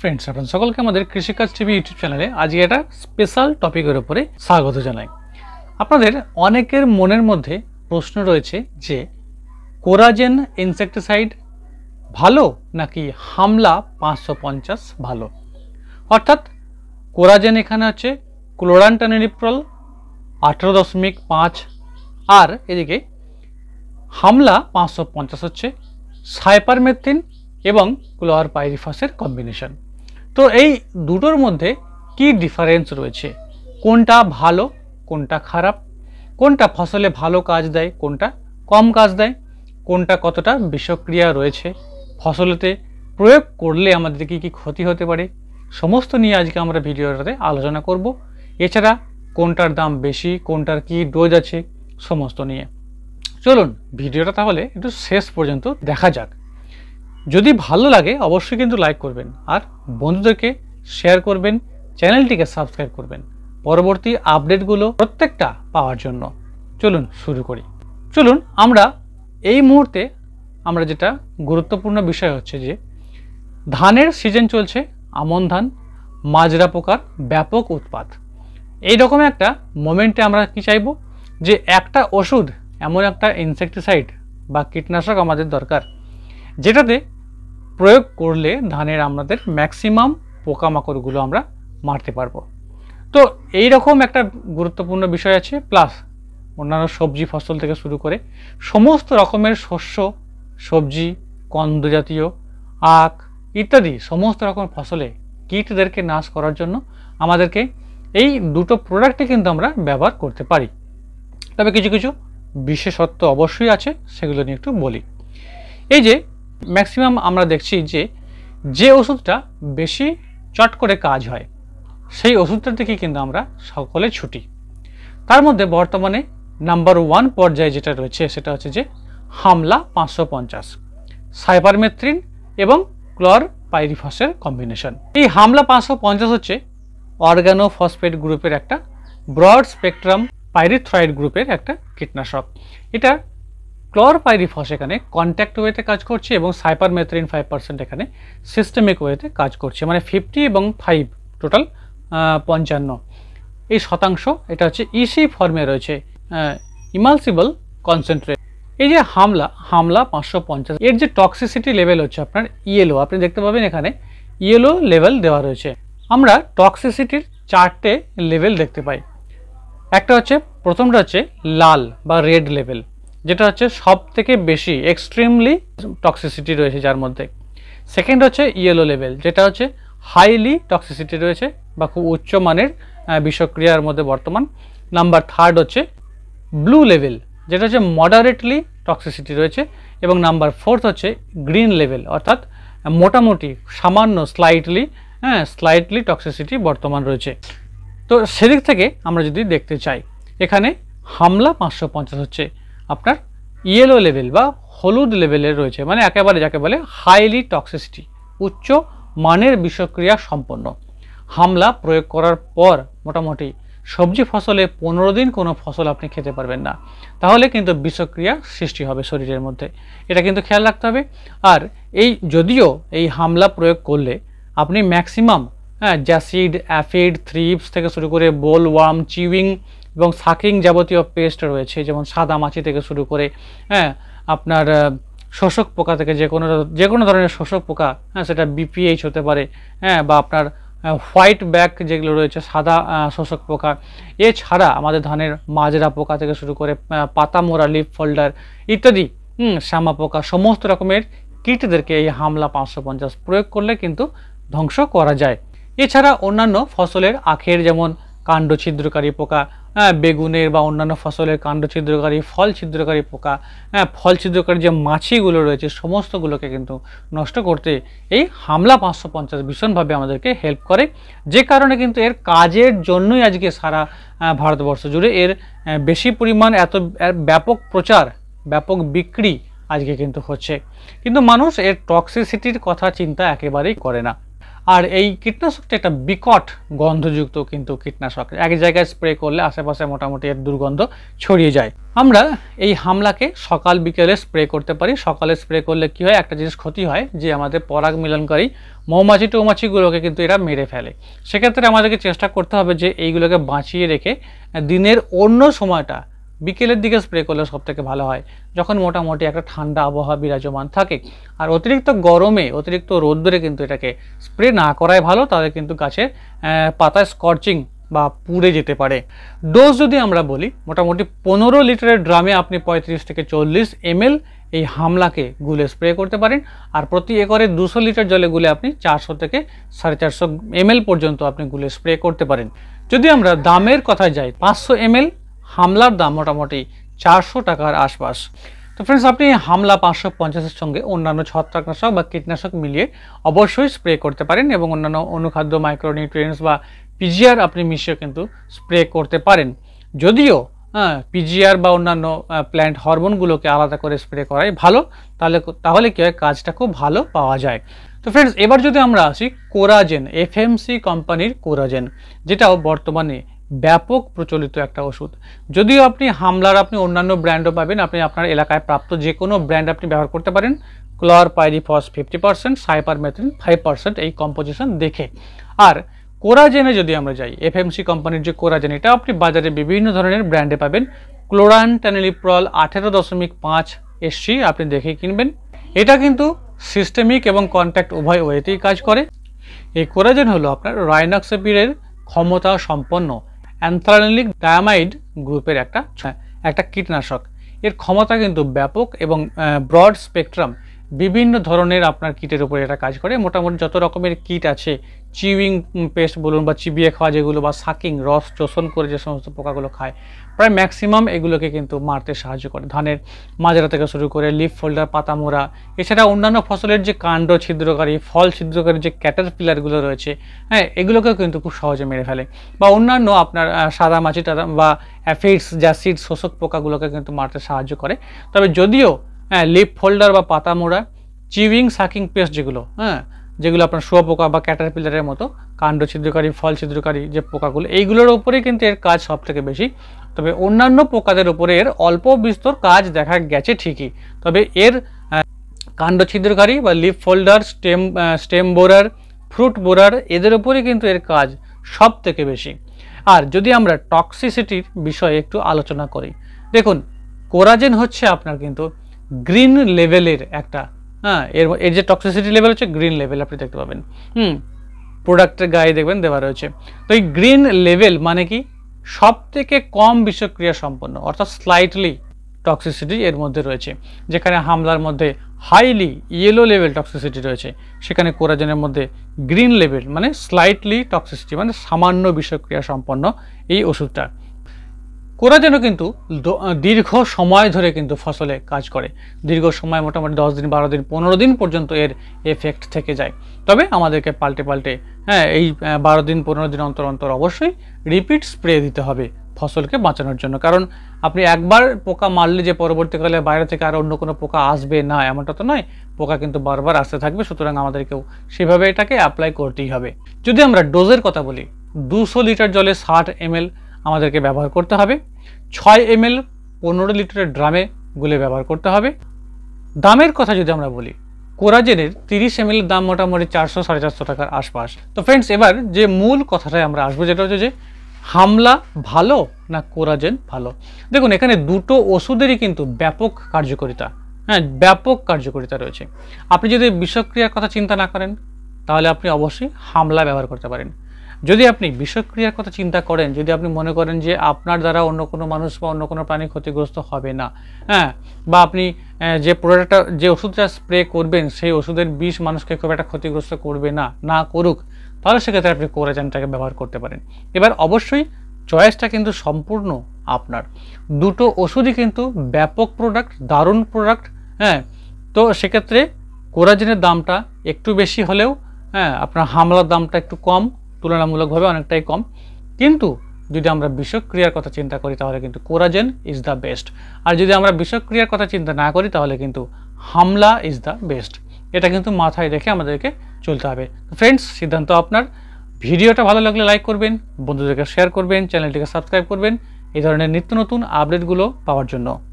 friends আপনার সকলকে আমাদের কৃষিকাজ টিভি ইউটিউব চ্যানেলে আজকে একটা স্পেশাল টপিকের ওপরে স্বাগত জানাই আপনাদের অনেকের মনের মধ্যে প্রশ্ন রয়েছে যে কোরাজেন ইনসেকটিসাইড ভালো নাকি হামলা পাঁচশো পঞ্চাশ ভালো অর্থাৎ কোরাজেন এখানে হচ্ছে ক্লোরান্টানিপ্রল আঠেরো দশমিক পাঁচ আর এদিকে হামলা পাঁচশো পঞ্চাশ হচ্ছে সাইপারমেথিন এবং ক্লোয়ার পাইরিফাসের কম্বিনেশন তো এই দুটোর মধ্যে কি ডিফারেন্স রয়েছে কোনটা ভালো কোনটা খারাপ কোনটা ফসলে ভালো কাজ দেয় কোনটা কম কাজ দেয় কোনটা কতটা বিষক্রিয়া রয়েছে ফসলেতে প্রয়োগ করলে আমাদের কী কী ক্ষতি হতে পারে সমস্ত নিয়ে আজকে আমরা ভিডিওটাতে আলোচনা করব এছাড়া কোনটার দাম বেশি কোনটার কি ডোজ আছে সমস্ত নিয়ে চলুন ভিডিওটা তাহলে একটু শেষ পর্যন্ত দেখা যাক যদি ভালো লাগে অবশ্যই কিন্তু লাইক করবেন আর বন্ধুদেরকে শেয়ার করবেন চ্যানেলটিকে সাবস্ক্রাইব করবেন পরবর্তী আপডেটগুলো প্রত্যেকটা পাওয়ার জন্য চলুন শুরু করি চলুন আমরা এই মুহূর্তে আমরা যেটা গুরুত্বপূর্ণ বিষয় হচ্ছে যে ধানের সিজন চলছে আমন ধান মাজরা পোকার ব্যাপক উৎপাত এই রকম একটা মোমেন্টে আমরা কি চাইব যে একটা ওষুধ এমন একটা ইনসেকটিসাইড বা কীটনাশক আমাদের দরকার যেটাতে প্রয়োগ করলে ধানের আমাদের ম্যাক্সিমাম পোকামাকড়গুলো আমরা মারতে পারবো তো এই রকম একটা গুরুত্বপূর্ণ বিষয় আছে প্লাস অন্যান্য সবজি ফসল থেকে শুরু করে সমস্ত রকমের শস্য সবজি কন্দ জাতীয় আখ ইত্যাদি সমস্ত রকম ফসলে কীটদেরকে নাশ করার জন্য আমাদেরকে এই দুটো প্রোডাক্টই কিন্তু আমরা ব্যবহার করতে পারি তবে কিছু কিছু বিশেষত্ব অবশ্যই আছে সেগুলো নিয়ে একটু বলি এই যে ম্যাক্সিমাম আমরা দেখছি যে যে ওষুধটা বেশি চট করে কাজ হয় সেই ওষুধটার দিকে কিন্তু আমরা সকলে ছুটি তার মধ্যে বর্তমানে নাম্বার ওয়ান পর্যায়ে যেটা রয়েছে সেটা হচ্ছে যে হামলা পাঁচশো পঞ্চাশ সাইবারমেথ্রিন এবং ক্লর পাইরিফসের কম্বিনেশন এই হামলা পাঁচশো পঞ্চাশ হচ্ছে ফসফেট গ্রুপের একটা ব্রড স্পেকট্রাম পাইরিথ্রয়েড গ্রুপের একটা কীটনাশক এটা ক্লোরপাইরিফস এখানে কন্ট্যাক্ট ওয়েতে কাজ করছে এবং সাইপারমেথ্রিন ফাইভ পার্সেন্ট এখানে সিস্টেমিক ওয়েতে কাজ করছে মানে ফিফটি এবং ফাইভ টোটাল পঞ্চান্ন এই শতাংশ এটা হচ্ছে ইসি e ফর্মে রয়েছে ইমালসিবল কনসেন্ট্রেট এই যে হামলা হামলা পাঁচশো পঞ্চাশ এর যে টক্সিসিটি লেভেল হচ্ছে আপনার ইয়েলো e আপনি দেখতে পাবেন এখানে ইয়েলো e লেভেল দেওয়া রয়েছে আমরা টক্সিসিটির চারটে লেভেল দেখতে পাই একটা হচ্ছে প্রথমটা হচ্ছে লাল বা রেড লেভেল যেটা হচ্ছে সব থেকে বেশি এক্সট্রিমলি টক্সিসিটি রয়েছে যার মধ্যে সেকেন্ড হচ্ছে ইয়েলো লেভেল যেটা হচ্ছে হাইলি টক্সিসিটি রয়েছে বা খুব উচ্চ মানের বিষক্রিয়ার মধ্যে বর্তমান নাম্বার থার্ড হচ্ছে ব্লু লেভেল যেটা হচ্ছে মডারেটলি টক্সিসিটি রয়েছে এবং নাম্বার ফোর্থ হচ্ছে গ্রিন লেভেল অর্থাৎ মোটামুটি সামান্য স্লাইটলি হ্যাঁ স্লাইটলি টক্সিসিটি বর্তমান রয়েছে তো সেদিক থেকে আমরা যদি দেখতে চাই এখানে হামলা পাঁচশো পঞ্চাশ হচ্ছে আপনার ইয়েলো লেভেল বা হলুদ লেভেলের রয়েছে মানে একেবারে যাকে বলে হাইলি টক্সিসিটি উচ্চ মানের বিষক্রিয়া সম্পন্ন হামলা প্রয়োগ করার পর মোটামুটি সবজি ফসলে পনেরো দিন কোনো ফসল আপনি খেতে পারবেন না তাহলে কিন্তু বিষক্রিয়া সৃষ্টি হবে শরীরের মধ্যে এটা কিন্তু খেয়াল রাখতে হবে আর এই যদিও এই হামলা প্রয়োগ করলে আপনি ম্যাক্সিমাম হ্যাঁ জ্যাসিড অ্যাফিড থ্রিপস থেকে শুরু করে বোল ওয়ার্ম চিউইং এবং সাকিং যাবতীয় পেস্ট রয়েছে যেমন সাদা মাছি থেকে শুরু করে হ্যাঁ আপনার শোষক পোকা থেকে যে কোনো যে কোনো ধরনের শোষক পোকা হ্যাঁ সেটা বিপিএইচ হতে পারে হ্যাঁ বা আপনার হোয়াইট ব্যাক যেগুলো রয়েছে সাদা শোষক পোকা এছাড়া আমাদের ধানের মাজরা পোকা থেকে শুরু করে পাতা মোড়া লিপ ফোল্ডার ইত্যাদি শ্যামা পোকা সমস্ত রকমের কীটদেরকে এই হামলা পাঁচশো পঞ্চাশ প্রয়োগ করলে কিন্তু ধ্বংস করা যায় এছাড়া অন্যান্য ফসলের আখের যেমন কাণ্ড ছিদ্রকারী পোকা হ্যাঁ বেগুনের বা অন্যান্য ফসলের কাণ্ড ছিদ্রকারী ফল ছিদ্রকারী পোকা হ্যাঁ ফল ছিদ্রকারী যে মাছিগুলো রয়েছে সমস্তগুলোকে কিন্তু নষ্ট করতে এই হামলা পাঁচশো পঞ্চাশ ভীষণভাবে আমাদেরকে হেল্প করে যে কারণে কিন্তু এর কাজের জন্যই আজকে সারা ভারতবর্ষ জুড়ে এর বেশি পরিমাণ এত ব্যাপক প্রচার ব্যাপক বিক্রি আজকে কিন্তু হচ্ছে কিন্তু মানুষ এর টক্সিসিটির কথা চিন্তা একেবারেই করে না আর এই কীটনাশকটা একটা বিকট গন্ধযুক্ত কিন্তু কীটনাশক এক জায়গায় স্প্রে করলে আশেপাশে মোটামুটি এর দুর্গন্ধ ছড়িয়ে যায় আমরা এই হামলাকে সকাল বিকেলে স্প্রে করতে পারি সকালে স্প্রে করলে কি হয় একটা জিনিস ক্ষতি হয় যে আমাদের পরাগ মিলনকারী মৌমাছি টৌমাছিগুলোকে কিন্তু এরা মেরে ফেলে সেক্ষেত্রে আমাদেরকে চেষ্টা করতে হবে যে এইগুলোকে বাঁচিয়ে রেখে দিনের অন্য সময়টা বিকেলের দিকে স্প্রে করলে সবথেকে ভালো হয় যখন মোটামুটি একটা ঠান্ডা আবহাওয়া বিরাজমান থাকে আর অতিরিক্ত গরমে অতিরিক্ত রোদ্দুরে কিন্তু এটাকে স্প্রে না করাই ভালো তাহলে কিন্তু গাছের পাতায় স্কর্চিং বা পুড়ে যেতে পারে ডোজ যদি আমরা বলি মোটামুটি পনেরো লিটারের ড্রামে আপনি পঁয়ত্রিশ থেকে চল্লিশ এমএল এই হামলাকে গুলে স্প্রে করতে পারেন আর প্রতি একরে দুশো লিটার জলে গুলে আপনি চারশো থেকে সাড়ে চারশো এমএল পর্যন্ত আপনি গুলে স্প্রে করতে পারেন যদি আমরা দামের কথা যাই পাঁচশো এম হামলার দাম মোটামুটি চারশো টাকার আশপাশ তো ফ্রেন্ডস আপনি হামলা পাঁচশো পঞ্চাশের সঙ্গে অন্যান্য ছত্রাকনাশক বা কীটনাশক মিলিয়ে অবশ্যই স্প্রে করতে পারেন এবং অন্যান্য অনুখাদ্য মাইক্রোনিউট্রিয়েন্টস বা পিজিআর আপনি মিশিয়ে কিন্তু স্প্রে করতে পারেন যদিও হ্যাঁ পিজিআর বা অন্যান্য প্ল্যান্ট হরমোনগুলোকে আলাদা করে স্প্রে করাই ভালো তাহলে তাহলে কী হয় কাজটা খুব ভালো পাওয়া যায় তো ফ্রেন্ডস এবার যদি আমরা আসি কোরাজেন এফএমসি কোম্পানির কোরাজেন যেটাও বর্তমানে ব্যাপক প্রচলিত একটা ওষুধ যদিও আপনি হামলার আপনি অন্যান্য ব্র্যান্ডও পাবেন আপনি আপনার এলাকায় প্রাপ্ত যে কোনো ব্র্যান্ড আপনি ব্যবহার করতে পারেন chlorpyrifos fifty percent cypermethrin five percent এই কম্পোজিশন দেখে আর কোরাজেনে যদি আমরা যাই এফএমসি কোম্পানির যে কোরাজেন এটা আপনি বাজারে বিভিন্ন ধরনের ব্র্যান্ডে পাবেন ক্লোরান টেনেলিপ্রল আঠেরো দশমিক পাঁচ এসসি আপনি দেখে কিনবেন এটা কিন্তু সিস্টেমিক এবং কন্ট্যাক্ট উভয় ওয়েতেই কাজ করে এই কোরাজেন হলো আপনার রাইনাক্সেপিরের ক্ষমতা সম্পন্ন অ্যান্থ্রালিনিক ডায়ামাইড গ্রুপের একটা হ্যাঁ, একটা কীটনাশক এর ক্ষমতা কিন্তু ব্যাপক এবং ব্রড স্পেকট্রাম বিভিন্ন ধরনের আপনার কীটের উপরে এটা কাজ করে মোটামুটি যত রকমের কীট আছে চিউইং পেস্ট বলুন বা চিবিয়ে খাওয়া যেগুলো বা সাকিং রস চোষণ করে যে সমস্ত পোকাগুলো খায় প্রায় ম্যাক্সিমাম এগুলোকে কিন্তু মারতে সাহায্য করে ধানের মাজরা থেকে শুরু করে লিফ ফোল্ডার পাতামোড়া এছাড়া অন্যান্য ফসলের যে কাণ্ড ছিদ্রকারী ফল ছিদ্রকারী যে ক্যাটার পিলারগুলো রয়েছে হ্যাঁ এগুলোকেও কিন্তু খুব সহজে মেরে ফেলে বা অন্যান্য আপনার সাদা মাছি টাদা বা অ্যাফিডস জ্যাসিড শোষক পোকাগুলোকে কিন্তু মারতে সাহায্য করে তবে যদিও হ্যাঁ লিফ ফোল্ডার বা পাতামোড়া চিউইং সাকিং পেস্ট যেগুলো হ্যাঁ যেগুলো আপনার শুয়োপোকা বা ক্যাটারপিলারের মতো কাণ্ড ছিদ্রকারী ফল ছিদ্রকারী যে পোকাগুলো এইগুলোর উপরে কিন্তু এর কাজ সবথেকে বেশি তবে অন্যান্য পোকাদের উপরে এর অল্প বিস্তর কাজ দেখা গেছে ঠিকই তবে এর কাণ্ড ছিদ্রকারী বা leaf folder stem stem borer fruit borer এদের উপরে কিন্তু এর কাজ সব থেকে বেশি আর যদি আমরা টক্সিসিটির বিষয়ে একটু আলোচনা করি দেখুন কোরাজেন হচ্ছে আপনার কিন্তু গ্রিন লেভেলের একটা হ্যাঁ এর এর যে টক্সিসিটি লেভেল হচ্ছে গ্রিন লেভেল আপনি দেখতে পাবেন হুম প্রোডাক্টের গায়ে দেখবেন দেওয়া রয়েছে তো এই গ্রিন লেভেল মানে কি সব থেকে কম বিষক্রিয়া সম্পন্ন অর্থাৎ স্লাইটলি টক্সিসিটি এর মধ্যে রয়েছে যেখানে হামলার মধ্যে হাইলি ইয়েলো লেভেল টক্সিসিটি রয়েছে সেখানে কোরাজেনের মধ্যে গ্রিন লেভেল মানে স্লাইটলি টক্সিসিটি মানে সামান্য বিষক্রিয়া সম্পন্ন এই ওষুধটা কোরা যেন কিন্তু দীর্ঘ সময় ধরে কিন্তু ফসলে কাজ করে দীর্ঘ সময় মোটামুটি দশ দিন বারো দিন পনেরো দিন পর্যন্ত এর এফেক্ট থেকে যায় তবে আমাদেরকে পাল্টে পাল্টে হ্যাঁ এই বারো দিন পনেরো দিন অন্তর অন্তর অবশ্যই রিপিট স্প্রে দিতে হবে ফসলকে বাঁচানোর জন্য কারণ আপনি একবার পোকা মারলে যে পরবর্তীকালে বাইরে থেকে আর অন্য কোনো পোকা আসবে না এমনটা তো নয় পোকা কিন্তু বারবার আসতে থাকবে সুতরাং আমাদেরকেও সেভাবে এটাকে অ্যাপ্লাই করতেই হবে যদি আমরা ডোজের কথা বলি দুশো লিটার জলে ষাট এম আমাদেরকে ব্যবহার করতে হবে ছয় এম এল পনেরো লিটারের ড্রামে গুলে ব্যবহার করতে হবে দামের কথা যদি আমরা বলি কোরাজেনের তিরিশ এম দাম মোটামুটি চারশো সাড়ে চারশো টাকার আশপাশ তো ফ্রেন্ডস এবার যে মূল কথাটাই আমরা আসবো যেটা হচ্ছে যে হামলা ভালো না কোরাজেন ভালো দেখুন এখানে দুটো ওষুধেরই কিন্তু ব্যাপক কার্যকারিতা হ্যাঁ ব্যাপক কার্যকারিতা রয়েছে আপনি যদি বিষক্রিয়ার কথা চিন্তা না করেন তাহলে আপনি অবশ্যই হামলা ব্যবহার করতে পারেন যদি আপনি বিষক্রিয়ার কথা চিন্তা করেন যদি আপনি মনে করেন যে আপনার দ্বারা অন্য কোনো মানুষ বা অন্য কোনো প্রাণী ক্ষতিগ্রস্ত হবে না হ্যাঁ বা আপনি যে প্রোডাক্টটা যে ওষুধটা স্প্রে করবেন সেই ওষুধের বিষ মানুষকে খুব একটা ক্ষতিগ্রস্ত করবে না না করুক তাহলে সেক্ষেত্রে আপনি কোরাজানটাকে ব্যবহার করতে পারেন এবার অবশ্যই চয়েসটা কিন্তু সম্পূর্ণ আপনার দুটো ওষুধই কিন্তু ব্যাপক প্রোডাক্ট দারুণ প্রোডাক্ট হ্যাঁ তো সেক্ষেত্রে কোরাজিনের দামটা একটু বেশি হলেও হ্যাঁ আপনার হামলার দামটা একটু কম তুলনামূলকভাবে অনেকটাই কম কিন্তু যদি আমরা বিষক্রিয়ার কথা চিন্তা করি তাহলে কিন্তু কোরাজেন ইজ দ্য বেস্ট আর যদি আমরা বিষক্রিয়ার কথা চিন্তা না করি তাহলে কিন্তু হামলা ইজ দ্য বেস্ট এটা কিন্তু মাথায় রেখে আমাদেরকে চলতে হবে ফ্রেন্ডস সিদ্ধান্ত আপনার ভিডিওটা ভালো লাগলে লাইক করবেন বন্ধুদেরকে শেয়ার করবেন চ্যানেলটিকে সাবস্ক্রাইব করবেন এই ধরনের নিত্য নতুন আপডেটগুলো পাওয়ার জন্য